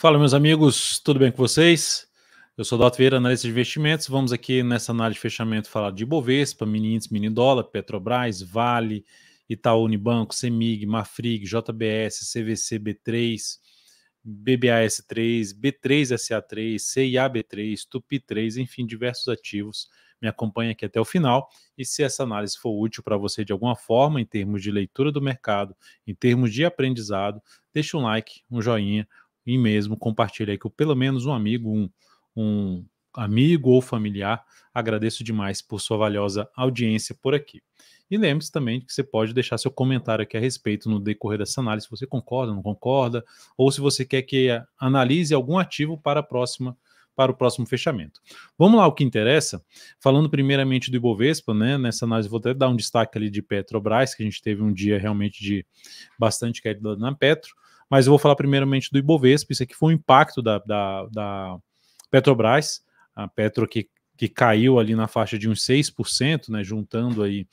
Fala, meus amigos, tudo bem com vocês? Eu sou Dato Vieira, analista de investimentos. Vamos aqui nessa análise de fechamento falar de Bovespa, mini índice, mini dólar, Petrobras, Vale, Itaú Unibanco, Semig, Mafrig, JBS, CVC, B3, BBAS3, B3SA3, CIAB3, Tupi3, enfim, diversos ativos. Me acompanhe aqui até o final e se essa análise for útil para você de alguma forma, em termos de leitura do mercado, em termos de aprendizado, deixa um like, um joinha, e mesmo compartilhe aí com pelo menos um amigo, um, um amigo ou familiar. Agradeço demais por sua valiosa audiência por aqui. E lembre-se também que você pode deixar seu comentário aqui a respeito no decorrer dessa análise, se você concorda, não concorda, ou se você quer que analise algum ativo para a próxima para o próximo fechamento. Vamos lá, o que interessa, falando primeiramente do Ibovespa, né? Nessa análise vou até dar um destaque ali de Petrobras, que a gente teve um dia realmente de bastante queda na Petro mas eu vou falar primeiramente do Ibovespa, isso aqui foi um impacto da, da, da Petrobras, a Petro que, que caiu ali na faixa de uns 6%, né, juntando aí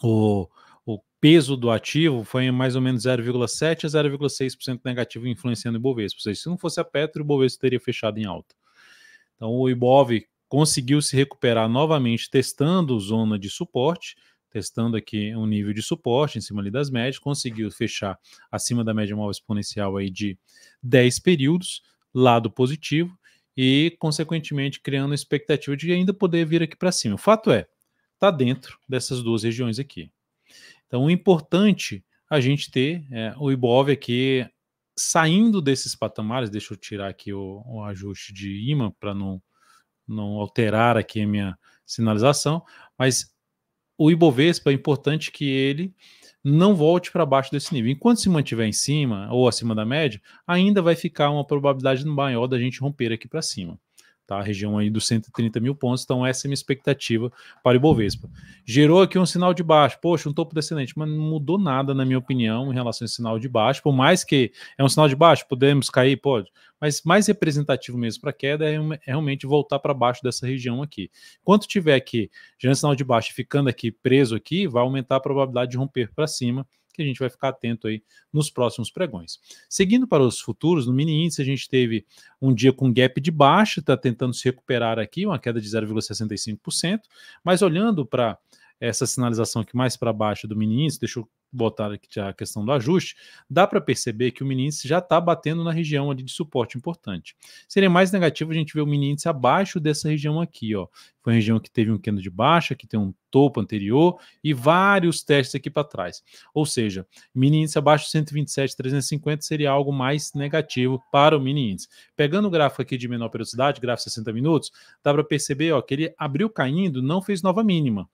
o, o peso do ativo, foi mais ou menos 0,7% a 0,6% negativo influenciando o Ibovespa, ou seja, se não fosse a Petro, o Ibovespa teria fechado em alta. Então o Ibov conseguiu se recuperar novamente testando zona de suporte, testando aqui um nível de suporte em cima ali das médias, conseguiu fechar acima da média móvel exponencial aí de 10 períodos, lado positivo, e, consequentemente, criando expectativa de ainda poder vir aqui para cima. O fato é, está dentro dessas duas regiões aqui. Então, o importante a gente ter é, o Ibov aqui saindo desses patamares. Deixa eu tirar aqui o, o ajuste de imã para não, não alterar aqui a minha sinalização, mas o Ibovespa é importante que ele não volte para baixo desse nível. Enquanto se mantiver em cima ou acima da média, ainda vai ficar uma probabilidade maior da gente romper aqui para cima tá? A região aí dos 130 mil pontos, então essa é a minha expectativa para o Ibovespa. Gerou aqui um sinal de baixo, poxa, um topo descendente, mas não mudou nada, na minha opinião, em relação a esse sinal de baixo, por mais que é um sinal de baixo, podemos cair, pode, mas mais representativo mesmo para queda é, é, realmente voltar para baixo dessa região aqui. Enquanto tiver aqui, já é sinal de baixo ficando aqui preso aqui, vai aumentar a probabilidade de romper para cima, que a gente vai ficar atento aí nos próximos pregões. Seguindo para os futuros, no mini índice a gente teve um dia com gap de baixa, está tentando se recuperar aqui, uma queda de 0,65%, mas olhando para essa sinalização aqui mais para baixo do mini índice, deixa eu botar aqui a questão do ajuste, dá para perceber que o mini índice já está batendo na região ali de suporte importante. Seria mais negativo a gente ver o mini índice abaixo dessa região aqui, ó. Foi uma região que teve um candle de baixa, que tem um topo anterior e vários testes aqui para trás. Ou seja, mini índice abaixo de 127, 350 seria algo mais negativo para o mini índice. Pegando o gráfico aqui de menor velocidade, gráfico 60 minutos, dá para perceber ó, que ele abriu caindo, não fez nova mínima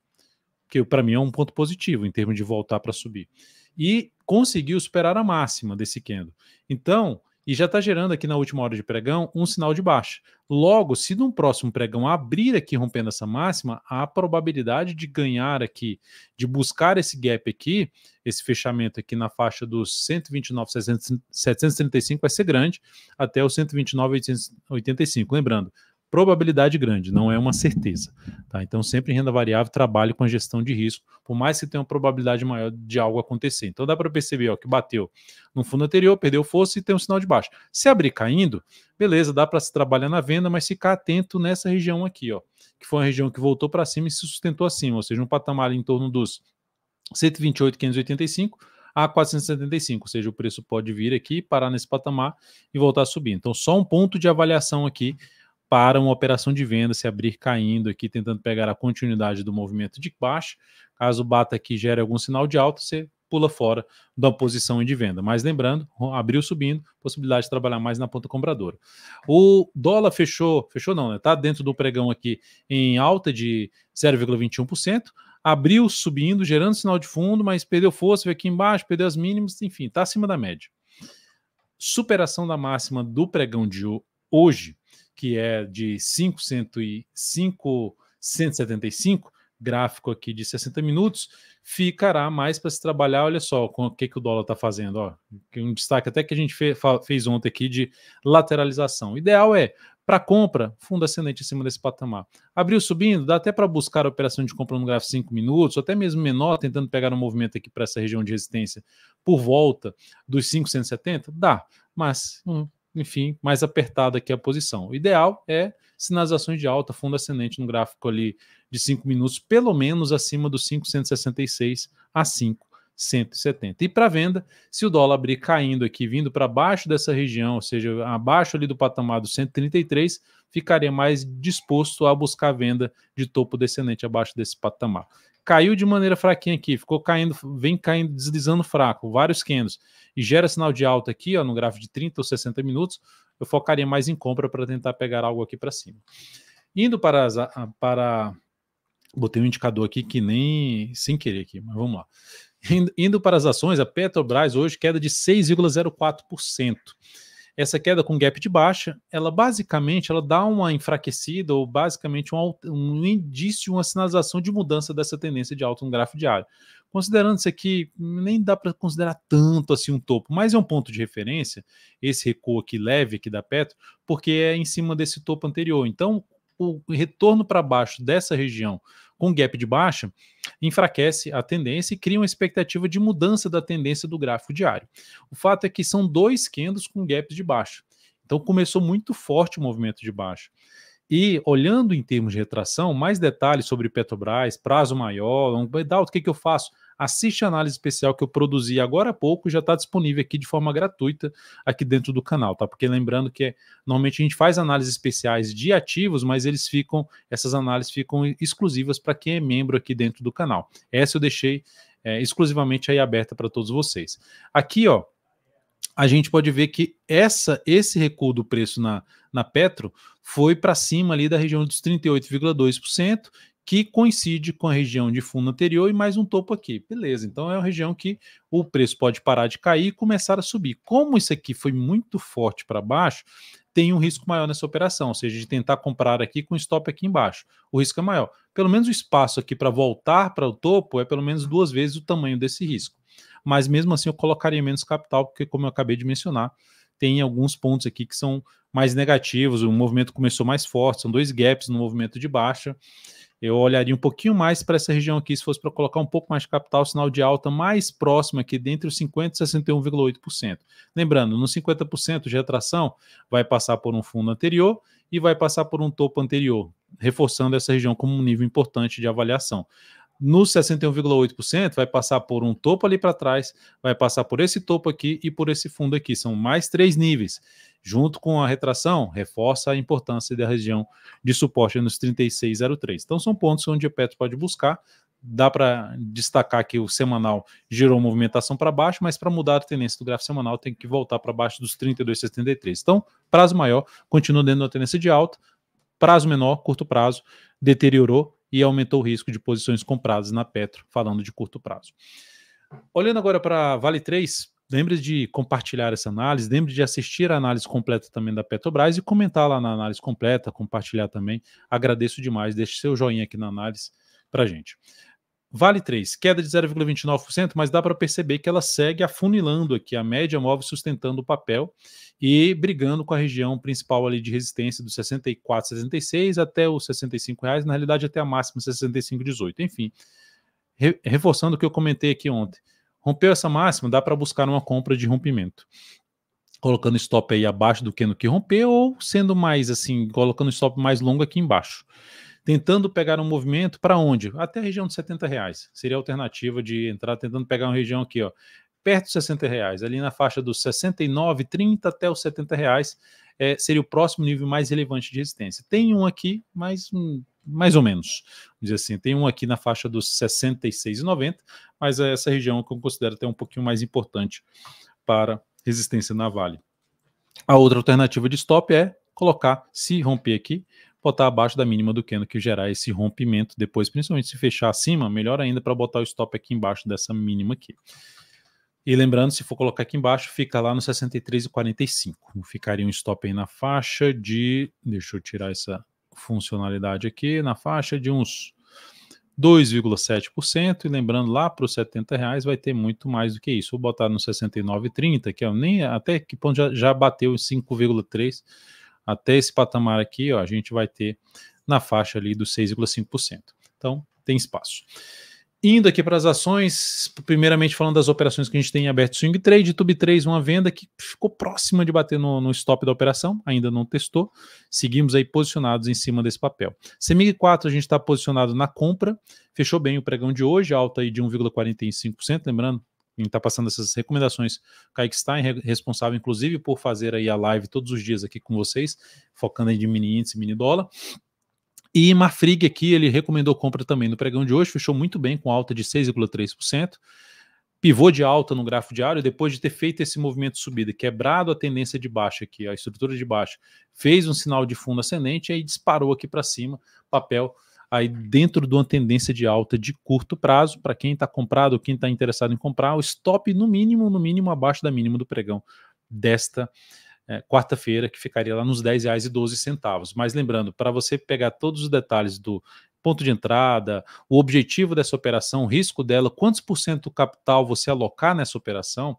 que para mim é um ponto positivo em termos de voltar para subir. E conseguiu superar a máxima desse candle. Então, e já está gerando aqui na última hora de pregão um sinal de baixa. Logo, se num próximo pregão abrir aqui rompendo essa máxima, a probabilidade de ganhar aqui, de buscar esse gap aqui, esse fechamento aqui na faixa dos 129,735 vai ser grande até o 129,885. Lembrando, probabilidade grande, não é uma certeza. Tá? Então, sempre em renda variável, trabalhe com a gestão de risco, por mais que tenha uma probabilidade maior de algo acontecer. Então, dá para perceber ó, que bateu no fundo anterior, perdeu força e tem um sinal de baixo. Se abrir caindo, beleza, dá para se trabalhar na venda, mas ficar atento nessa região aqui, ó, que foi uma região que voltou para cima e se sustentou acima, ou seja, um patamar em torno dos 128,585 a 475, ou seja, o preço pode vir aqui, parar nesse patamar e voltar a subir. Então, só um ponto de avaliação aqui para uma operação de venda, se abrir caindo aqui, tentando pegar a continuidade do movimento de baixo Caso bata aqui gere algum sinal de alta, você pula fora da posição de venda. Mas lembrando, abriu subindo, possibilidade de trabalhar mais na ponta compradora. O dólar fechou, fechou não, né? Tá dentro do pregão aqui em alta de 0,21%. Abriu subindo, gerando sinal de fundo, mas perdeu força, veio aqui embaixo, perdeu as mínimas, enfim, tá acima da média. Superação da máxima do pregão de hoje que é de 5,175, gráfico aqui de 60 minutos, ficará mais para se trabalhar. Olha só com o que, que o dólar está fazendo. Ó. Um destaque até que a gente fez ontem aqui de lateralização. O ideal é para compra, fundo ascendente acima desse patamar. Abriu subindo, dá até para buscar a operação de compra no gráfico 5 minutos, ou até mesmo menor, tentando pegar um movimento aqui para essa região de resistência por volta dos 570? Dá, mas hum, enfim, mais apertada aqui a posição. O ideal é sinalizações de alta, fundo ascendente no gráfico ali de 5 minutos, pelo menos acima dos 566 a 570. E para venda, se o dólar abrir caindo aqui, vindo para baixo dessa região, ou seja, abaixo ali do patamar do 133, ficaria mais disposto a buscar venda de topo descendente abaixo desse patamar caiu de maneira fraquinha aqui, ficou caindo, vem caindo, deslizando fraco, vários candles, e gera sinal de alta aqui, ó, no gráfico de 30 ou 60 minutos, eu focaria mais em compra para tentar pegar algo aqui para cima. Indo para, as, para botei um indicador aqui que nem sem querer aqui, mas vamos lá. Indo para as ações, a Petrobras hoje queda de 6,04%. Essa queda com gap de baixa, ela basicamente ela dá uma enfraquecida ou basicamente um, um indício, uma sinalização de mudança dessa tendência de alta no gráfico diário. Considerando isso aqui, nem dá para considerar tanto assim um topo, mas é um ponto de referência, esse recuo aqui leve aqui da Petro, porque é em cima desse topo anterior. Então, o retorno para baixo dessa região com gap de baixa, enfraquece a tendência e cria uma expectativa de mudança da tendência do gráfico diário. O fato é que são dois candles com gap de baixa. Então começou muito forte o movimento de baixa. E olhando em termos de retração, mais detalhes sobre Petrobras, prazo maior, o que, que eu faço? assiste a análise especial que eu produzi agora há pouco e já está disponível aqui de forma gratuita aqui dentro do canal, tá? Porque lembrando que normalmente a gente faz análises especiais de ativos, mas eles ficam, essas análises ficam exclusivas para quem é membro aqui dentro do canal. Essa eu deixei é, exclusivamente aí aberta para todos vocês. Aqui, ó, a gente pode ver que essa esse recuo do preço na, na Petro foi para cima ali da região dos 38,2%, que coincide com a região de fundo anterior e mais um topo aqui. Beleza, então é uma região que o preço pode parar de cair e começar a subir. Como isso aqui foi muito forte para baixo, tem um risco maior nessa operação, ou seja, de tentar comprar aqui com stop aqui embaixo. O risco é maior. Pelo menos o espaço aqui para voltar para o topo é pelo menos duas vezes o tamanho desse risco. Mas mesmo assim eu colocaria menos capital, porque como eu acabei de mencionar, tem alguns pontos aqui que são mais negativos, o movimento começou mais forte, são dois gaps no movimento de baixa. Eu olharia um pouquinho mais para essa região aqui, se fosse para colocar um pouco mais de capital, sinal de alta mais próximo aqui, dentre os 50% e 61,8%. Lembrando, no 50% de retração, vai passar por um fundo anterior e vai passar por um topo anterior, reforçando essa região como um nível importante de avaliação No 61,8%, vai passar por um topo ali para trás, vai passar por esse topo aqui e por esse fundo aqui. São mais três níveis junto com a retração, reforça a importância da região de suporte nos 3603. Então, são pontos onde o Petro pode buscar. Dá para destacar que o semanal gerou movimentação para baixo, mas para mudar a tendência do gráfico semanal tem que voltar para baixo dos 32,73. Então, prazo maior continua dentro da tendência de alta, prazo menor, curto prazo, deteriorou e aumentou o risco de posições compradas na Petro, falando de curto prazo. Olhando agora para Vale 3, Lembre de compartilhar essa análise, lembre de assistir a análise completa também da Petrobras e comentar lá na análise completa, compartilhar também. Agradeço demais, deixe seu joinha aqui na análise para gente. Vale 3, queda de 0,29%, mas dá para perceber que ela segue afunilando aqui, a média móvel sustentando o papel e brigando com a região principal ali de resistência dos 64, 66 até os 65 reais, na realidade até a máxima 65,18. Enfim, re reforçando o que eu comentei aqui ontem. Rompeu essa máxima, dá para buscar uma compra de rompimento. Colocando stop aí abaixo do que no que rompeu, ou sendo mais assim, colocando stop mais longo aqui embaixo. Tentando pegar um movimento para onde? Até a região de 70 reais. Seria a alternativa de entrar tentando pegar uma região aqui, ó, perto de 60 reais, ali na faixa dos 69, 30 até os 70 reais. É, seria o próximo nível mais relevante de resistência. Tem um aqui, mas hum, mais ou menos. Vamos dizer assim, tem um aqui na faixa dos 66,90, mas é essa região que eu considero até um pouquinho mais importante para resistência na Vale. A outra alternativa de stop é colocar, se romper aqui, botar abaixo da mínima do candle que gerar esse rompimento depois, principalmente se fechar acima, melhor ainda para botar o stop aqui embaixo dessa mínima aqui. E lembrando, se for colocar aqui embaixo, fica lá no 63,45. Ficaria um stop aí na faixa de. Deixa eu tirar essa funcionalidade aqui na faixa de uns 2,7%. E lembrando, lá para os 70 reais vai ter muito mais do que isso. Vou botar no 69,30, que é nem até que ponto já, já bateu 5,3%. Até esse patamar aqui, ó, a gente vai ter na faixa ali dos 6,5%. Então, tem espaço. Indo aqui para as ações, primeiramente falando das operações que a gente tem em aberto swing trade, Tube 3, uma venda que ficou próxima de bater no, no stop da operação, ainda não testou. Seguimos aí posicionados em cima desse papel. Semig 4, a gente está posicionado na compra, fechou bem o pregão de hoje, alta aí de 1,45%, lembrando, quem está passando essas recomendações, Kaique Stein, responsável inclusive por fazer aí a live todos os dias aqui com vocês, focando aí de mini índice, mini dólar. E Mafrig aqui, ele recomendou compra também no pregão de hoje, fechou muito bem com alta de 6,3%. Pivô de alta no gráfico diário, depois de ter feito esse movimento de subida, quebrado a tendência de baixa aqui, a estrutura de baixa, fez um sinal de fundo ascendente e aí disparou aqui para cima, papel aí dentro de uma tendência de alta de curto prazo, para quem está comprado, quem está interessado em comprar, o stop no mínimo, no mínimo abaixo da mínima do pregão desta é, quarta-feira, que ficaria lá nos R$ 10,12. Mas lembrando, para você pegar todos os detalhes do ponto de entrada, o objetivo dessa operação, o risco dela, quantos por cento do capital você alocar nessa operação,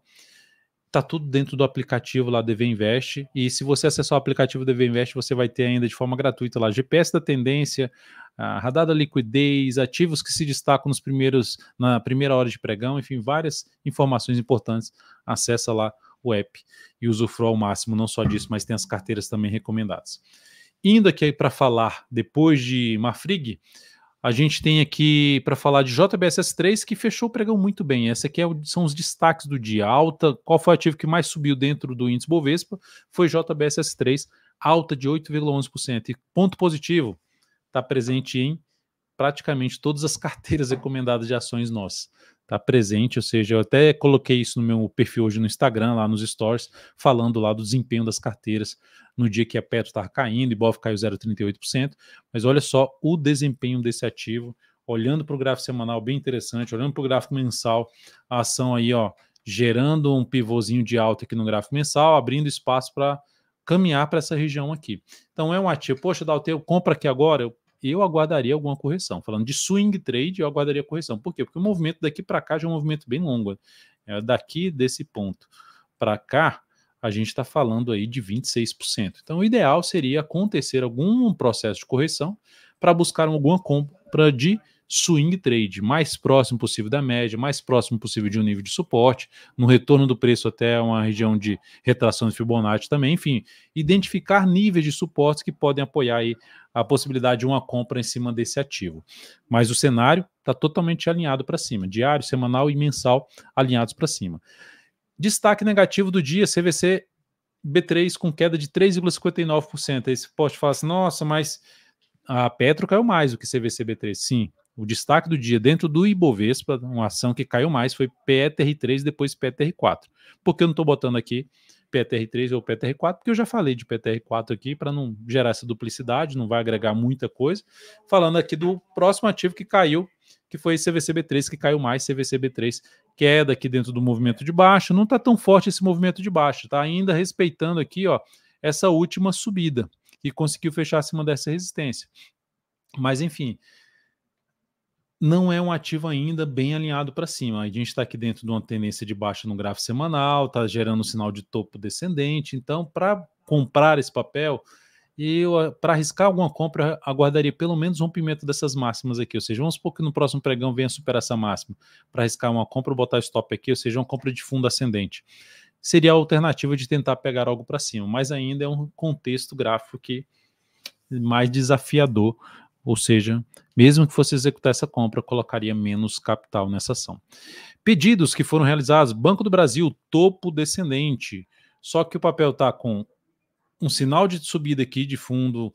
tá tudo dentro do aplicativo lá DV Invest. E se você acessar o aplicativo DV Invest, você vai ter ainda de forma gratuita lá GPS da tendência, a radar da liquidez, ativos que se destacam nos primeiros na primeira hora de pregão, enfim, várias informações importantes. Acessa lá o app e usufrua ao máximo não só disso, mas tem as carteiras também recomendadas. Indo aqui para falar depois de Mafrig, a gente tem aqui para falar de JBSS3 que fechou o pregão muito bem. Essa aqui é o, são os destaques do dia. Alta, qual foi o ativo que mais subiu dentro do índice Bovespa? Foi JBSS3, alta de 8,11%. E ponto positivo, está presente em praticamente todas as carteiras recomendadas de ações nossas tá presente, ou seja, eu até coloquei isso no meu perfil hoje no Instagram, lá nos stories, falando lá do desempenho das carteiras no dia que a Petro estava caindo, e BOF caiu 0,38%, mas olha só o desempenho desse ativo, olhando para o gráfico semanal, bem interessante, olhando para o gráfico mensal, a ação aí, ó, gerando um pivôzinho de alta aqui no gráfico mensal, abrindo espaço para caminhar para essa região aqui. Então é um ativo, poxa, Dalteu, compra aqui agora, eu eu aguardaria alguma correção. Falando de swing trade, eu aguardaria correção. Por quê? Porque o movimento daqui para cá já é um movimento bem longo. Né? É, daqui desse ponto para cá, a gente está falando aí de 26%. Então, o ideal seria acontecer algum processo de correção para buscar alguma compra de swing trade, mais próximo possível da média, mais próximo possível de um nível de suporte, no retorno do preço até uma região de retração de Fibonacci também, enfim, identificar níveis de suportes que podem apoiar aí a possibilidade de uma compra em cima desse ativo. Mas o cenário está totalmente alinhado para cima, diário, semanal e mensal alinhados para cima. Destaque negativo do dia, CVC B3 com queda de 3,59%. Aí você pode falar assim, nossa, mas a Petro caiu mais do que CVC B3. Sim, o destaque do dia dentro do Ibovespa, uma ação que caiu mais, foi PETR3 depois PETR4. Por que eu não estou botando aqui PTR3 ou PTR4, porque eu já falei de PTR4 aqui para não gerar essa duplicidade, não vai agregar muita coisa. Falando aqui do próximo ativo que caiu, que foi CVCB3, que caiu mais, CVCB3 queda aqui dentro do movimento de baixo, não está tão forte esse movimento de baixo, tá ainda respeitando aqui, ó, essa última subida que conseguiu fechar acima dessa resistência. Mas enfim, não é um ativo ainda bem alinhado para cima. A gente está aqui dentro de uma tendência de baixa no gráfico semanal, está gerando um uhum. sinal de topo descendente. Então, para comprar esse papel, ah, para arriscar alguma compra, aguardaria pelo menos um rompimento dessas máximas aqui. Ou seja, vamos supor que no próximo pregão venha superar essa máxima. Para arriscar uma compra, botar stop aqui, ou seja, uma compra de fundo ascendente. Seria a alternativa de tentar pegar algo para cima, mas ainda é um contexto gráfico que mais desafiador ou seja, mesmo que fosse executar essa compra, colocaria menos capital nessa ação. Pedidos que foram realizados: Banco do Brasil, topo descendente. Só que o papel está com um sinal de subida aqui de fundo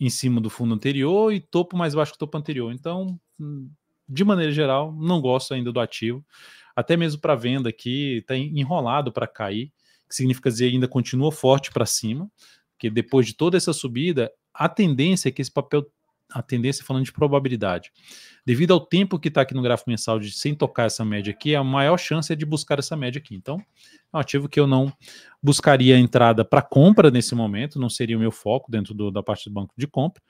em cima do fundo anterior e topo mais baixo que o topo anterior. Então, de maneira geral, não gosto ainda do ativo. Até mesmo para venda aqui, está enrolado para cair, que significa dizer ainda continua forte para cima, porque depois de toda essa subida, a tendência é que esse papel a tendência é falando de probabilidade. Devido ao tempo que está aqui no gráfico mensal de sem tocar essa média aqui, a maior chance é de buscar essa média aqui. Então, é um ativo que eu não buscaria entrada para compra nesse momento, não seria o meu foco dentro do, da parte do banco de compra.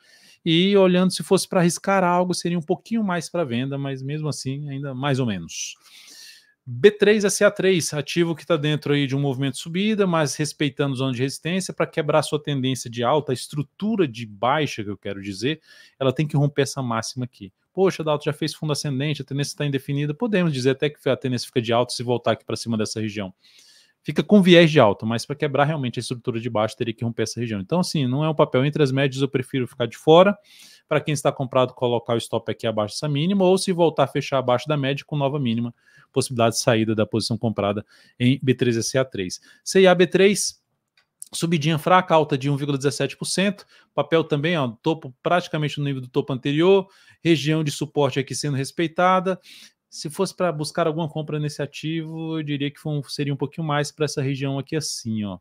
E olhando se fosse para arriscar algo, seria um pouquinho mais para venda, mas mesmo assim, ainda mais ou menos. B3SA3, ativo que está dentro aí de um movimento subida, mas respeitando zona de resistência para quebrar sua tendência de alta, a estrutura de baixa que eu quero dizer, ela tem que romper essa máxima aqui. Poxa, Dalton já fez fundo ascendente, a tendência está indefinida. Podemos dizer até que a tendência fica de alta se voltar aqui para cima dessa região. Fica com viés de alta, mas para quebrar realmente a estrutura de baixo teria que romper essa região. Então, assim, não é um papel entre as médias, eu prefiro ficar de fora. Para quem está comprado, colocar o stop aqui abaixo dessa mínima, ou se voltar a fechar abaixo da média com nova mínima, possibilidade de saída da posição comprada em B3SA3. CIAB3, subidinha fraca, alta de 1,17%, papel também, ó, topo praticamente no nível do topo anterior, região de suporte aqui sendo respeitada, se fosse para buscar alguma compra nesse ativo, eu diria que um, seria um pouquinho mais para essa região aqui assim, ó.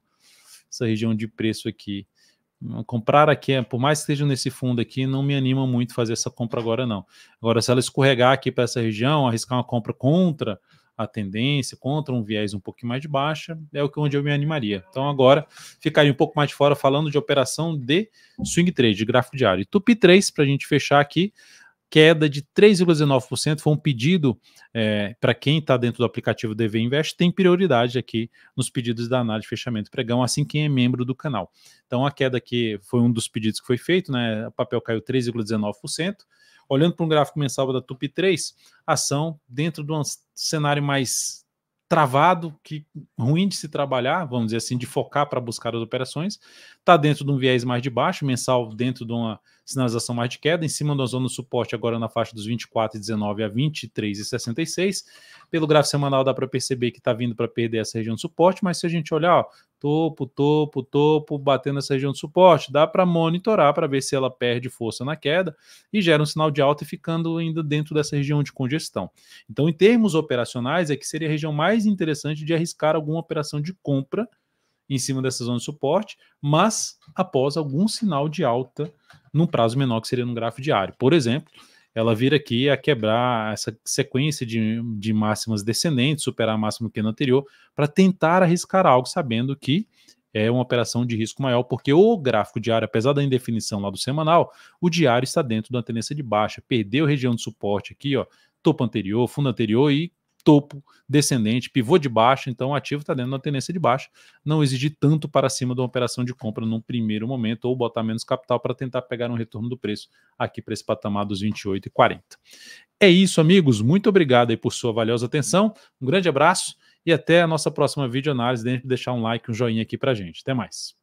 Essa região de preço aqui comprar aqui, é, por mais que esteja nesse fundo aqui, não me anima muito fazer essa compra agora, não. Agora, se ela escorregar aqui para essa região, arriscar uma compra contra a tendência, contra um viés um pouquinho mais de baixa, é o que onde eu me animaria. Então, agora, ficaria um pouco mais de fora falando de operação de swing trade, de gráfico diário. E Tupi 3, para a gente fechar aqui, queda de 3,19%. Foi um pedido é, para quem está dentro do aplicativo DV Invest, tem prioridade aqui nos pedidos da análise de fechamento pregão, assim quem é membro do canal. Então a queda aqui foi um dos pedidos que foi feito, né? O papel caiu 3,19%. Olhando para um gráfico mensal da TUP3, ação dentro de um cenário mais travado, que ruim de se trabalhar, vamos dizer assim, de focar para buscar as operações, está dentro de um viés mais de baixo, mensal dentro de uma sinalização mais de queda, em cima da zona de suporte agora na faixa dos 24,19 a 23,66. Pelo gráfico semanal dá para perceber que está vindo para perder essa região de suporte, mas se a gente olhar, ó, topo, topo, topo, batendo essa região de suporte, dá para monitorar para ver se ela perde força na queda e gera um sinal de alta ficando ainda dentro dessa região de congestão. Então, em termos operacionais, é que seria a região mais interessante de arriscar alguma operação de compra em cima dessa zona de suporte, mas após algum sinal de alta num prazo menor que seria no gráfico diário. Por exemplo, ela vir aqui a quebrar essa sequência de, de máximas descendentes, superar a máxima pequena que é no anterior, para tentar arriscar algo, sabendo que é uma operação de risco maior, porque o gráfico diário, apesar da indefinição lá do semanal, o diário está dentro de uma tendência de baixa, perdeu região de suporte aqui, ó, topo anterior, fundo anterior e topo descendente, pivô de baixo, então o ativo está dentro da tendência de baixa, não exigir tanto para cima de uma operação de compra num primeiro momento ou botar menos capital para tentar pegar um retorno do preço aqui para esse patamar dos 28,40. É isso, amigos. Muito obrigado aí por sua valiosa atenção. Um grande abraço e até a nossa próxima videoanálise. Deixe de deixar um like, um joinha aqui para gente. Até mais.